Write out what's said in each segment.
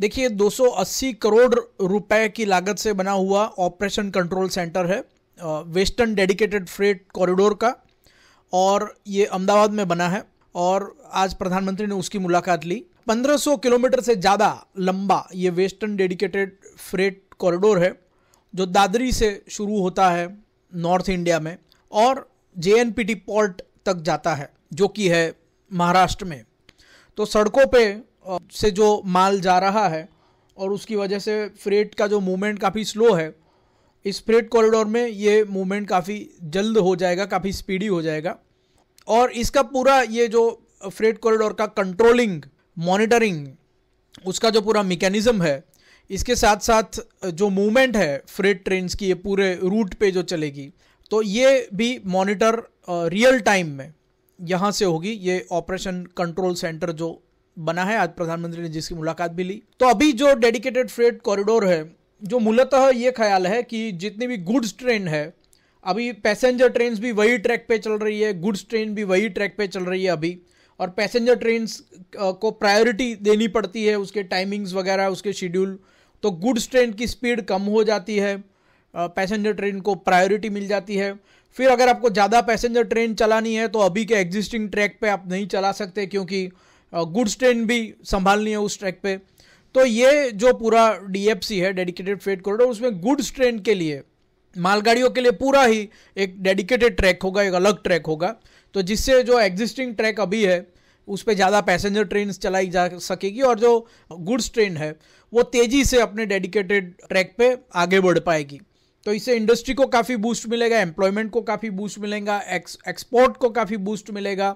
देखिए 280 करोड़ रुपए की लागत से बना हुआ ऑपरेशन कंट्रोल सेंटर है वेस्टर्न डेडिकेटेड फ्रेट कॉरिडोर का और ये अहमदाबाद में बना है और आज प्रधानमंत्री ने उसकी मुलाकात ली 1500 किलोमीटर से ज़्यादा लंबा ये वेस्टर्न डेडिकेटेड फ्रेट कॉरिडोर है जो दादरी से शुरू होता है नॉर्थ इंडिया में और जे पोर्ट तक जाता है जो कि है महाराष्ट्र में तो सड़कों पे से जो माल जा रहा है और उसकी वजह से फ्रेट का जो मूवमेंट काफ़ी स्लो है इस फ्रेट कॉरिडोर में ये मूवमेंट काफ़ी जल्द हो जाएगा काफ़ी स्पीडी हो जाएगा और इसका पूरा ये जो फ्रेट कॉरिडोर का कंट्रोलिंग मॉनिटरिंग उसका जो पूरा मेकेनिज़्म है इसके साथ साथ जो मूवमेंट है फ्रेट ट्रेन्स की ये पूरे रूट पे जो चलेगी तो ये भी मॉनिटर रियल टाइम में यहाँ से होगी ये ऑपरेशन कंट्रोल सेंटर जो बना है आज प्रधानमंत्री ने जिसकी मुलाकात भी ली तो अभी जो डेडिकेटेड फ्रेट कॉरिडोर है जो मूलतः ये ख्याल है कि जितनी भी गुड्स ट्रेन है अभी पैसेंजर ट्रेन भी वही ट्रैक पे चल रही है गुड्स ट्रेन भी वही ट्रैक पे चल रही है अभी और पैसेंजर ट्रेन को प्रायोरिटी देनी पड़ती है उसके टाइमिंग्स वगैरह उसके शेड्यूल तो गुड्स ट्रेन की स्पीड कम हो जाती है पैसेंजर ट्रेन को प्रायोरिटी मिल जाती है फिर अगर आपको ज़्यादा पैसेंजर ट्रेन चलानी है तो अभी के एग्जिस्टिंग ट्रैक पे आप नहीं चला सकते क्योंकि गुड्स ट्रेन भी संभालनी है उस ट्रैक पे तो ये जो पूरा डीएफसी है डेडिकेटेड फ्रेट कॉरिडोर उसमें गुड्स ट्रेन के लिए मालगाड़ियों के लिए पूरा ही एक डेडिकेटेड ट्रैक होगा एक अलग ट्रैक होगा तो जिससे जो एग्जिस्टिंग ट्रैक अभी है उस पर ज़्यादा पैसेंजर ट्रेन चलाई जा सकेगी और जो गुड्स ट्रेन है वो तेज़ी से अपने डेडिकेटेड ट्रैक पे आगे बढ़ पाएगी तो इससे इंडस्ट्री को काफ़ी बूस्ट मिलेगा एम्प्लॉयमेंट को काफ़ी बूस्ट मिलेगा एक्स एक्सपोर्ट को काफ़ी बूस्ट मिलेगा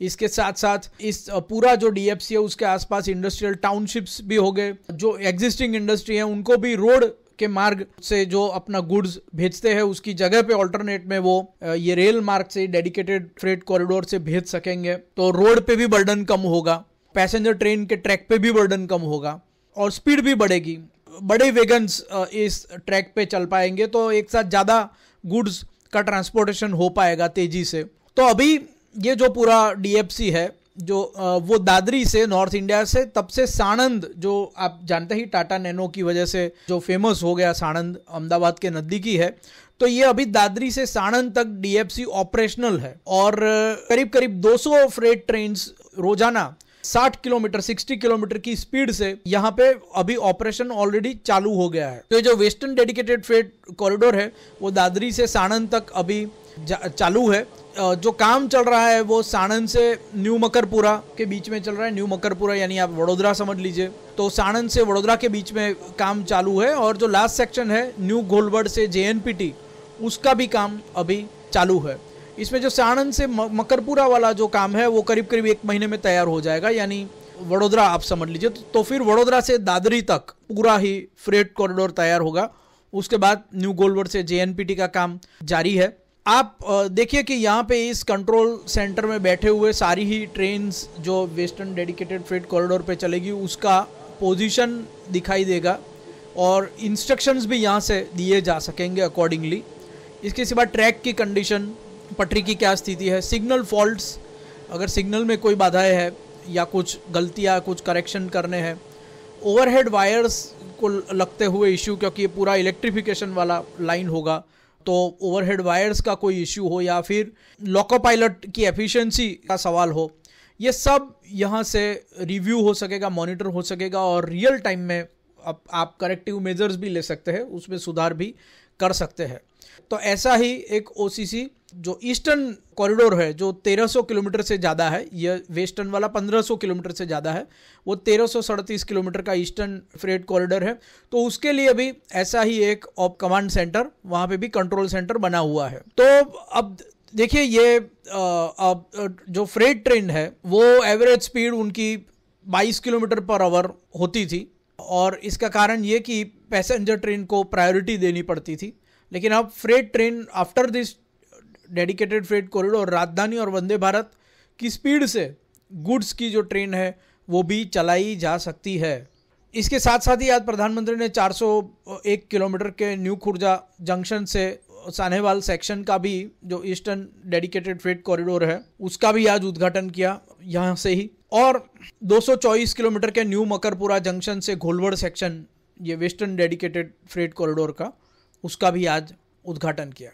इसके साथ साथ इस पूरा जो डीएफसी है उसके आसपास इंडस्ट्रियल टाउनशिप्स भी हो गए जो एग्जिस्टिंग इंडस्ट्री है उनको भी रोड के मार्ग से जो अपना गुड्स भेजते हैं उसकी जगह पे ऑल्टरनेट में वो ये रेल मार्ग से डेडिकेटेड फ्रेट कॉरिडोर से भेज सकेंगे तो रोड पे भी बर्डन कम होगा पैसेंजर ट्रेन के ट्रैक पे भी बर्डन कम होगा और स्पीड भी बढ़ेगी बड़े वेगन्स इस ट्रैक पे चल पाएंगे तो एक साथ ज़्यादा गुड्स का ट्रांसपोर्टेशन हो पाएगा तेज़ी से तो अभी ये जो पूरा डीएफसी है जो वो दादरी से नॉर्थ इंडिया से तब से साणंद जो आप जानते ही टाटा नैनो की वजह से जो फेमस हो गया साणंद अहमदाबाद के नज़दीकी है तो ये अभी दादरी से साणंद तक डीएफसी ऑपरेशनल है और करीब करीब 200 फ्रेट ट्रेन रोजाना 60 किलोमीटर 60 किलोमीटर की स्पीड से यहाँ पे अभी ऑपरेशन ऑलरेडी चालू हो गया है तो ये जो वेस्टर्न डेडिकेटेड फ्रेट कॉरिडोर है वो दादरी से साणंद तक अभी चालू है जो काम चल रहा है वो साणंद से न्यू मकरपुरा के बीच में चल रहा है न्यू मकरपुरा यानी आप वडोदरा समझ लीजिए तो साणंद से वडोदरा के बीच में काम चालू है और जो लास्ट सेक्शन है न्यू घोलबड़ से जे उसका भी काम अभी चालू है इसमें जो साणंद से मकरपुरा वाला जो काम है वो करीब करीब एक महीने में तैयार हो जाएगा यानी वडोदरा आप समझ लीजिए तो, तो फिर वडोदरा से दादरी तक पूरा ही फ्रेट कॉरिडोर तैयार होगा उसके बाद न्यू गोलवर से जे का काम जारी है आप देखिए कि यहाँ पे इस कंट्रोल सेंटर में बैठे हुए सारी ही ट्रेन जो वेस्टर्न डेडिकेटेड फ्रेट कॉरिडोर पे चलेगी उसका पोजीशन दिखाई देगा और इंस्ट्रक्शंस भी यहाँ से दिए जा सकेंगे अकॉर्डिंगली इसके सिवा ट्रैक की कंडीशन पटरी की क्या स्थिति है सिग्नल फॉल्ट्स अगर सिग्नल में कोई बाधाएं है या कुछ गलतियाँ कुछ करेक्शन करने हैं ओवरहेड वायर्स को लगते हुए इश्यू क्योंकि ये पूरा इलेक्ट्रिफिकेशन वाला लाइन होगा तो ओवरहेड वायर्स का कोई इश्यू हो या फिर लोको पायलट की एफिशिएंसी का सवाल हो ये सब यहाँ से रिव्यू हो सकेगा मॉनिटर हो सकेगा और रियल टाइम में आप आप करेक्टिव मेजर्स भी ले सकते हैं उसमें सुधार भी कर सकते हैं तो ऐसा ही एक ओ जो ईस्टर्न कॉरिडोर है जो 1300 किलोमीटर से ज़्यादा है यह वेस्टर्न वाला 1500 किलोमीटर से ज़्यादा है वो तेरह किलोमीटर का ईस्टर्न फ्रेट कॉरिडोर है तो उसके लिए भी ऐसा ही एक ऑप कमांड सेंटर वहाँ पे भी कंट्रोल सेंटर बना हुआ है तो अब देखिए ये अब जो फ्रेट ट्रेन है वो एवरेज स्पीड उनकी 22 किलोमीटर पर आवर होती थी और इसका कारण ये कि पैसेंजर ट्रेन को प्रायोरिटी देनी पड़ती थी लेकिन अब freight train after this dedicated freight corridor Rajdhani और वंदे भारत की स्पीड से गुड्स की जो ट्रेन है वो भी चलाई जा सकती है इसके साथ साथ ही आज प्रधानमंत्री ने 401 किलोमीटर के न्यू खुर्जा जंक्शन से सानेवाल सेक्शन का भी जो ईस्टर्न डेडिकेटेड फ्रेट कॉरिडोर है उसका भी आज उद्घाटन किया यहाँ से ही और 224 किलोमीटर के न्यू मकरपुरा जंक्शन से घोलवड़ सेक्शन ये वेस्टर्न डेडिकेटेड फ्रेट कॉरिडोर का उसका भी आज उद्घाटन किया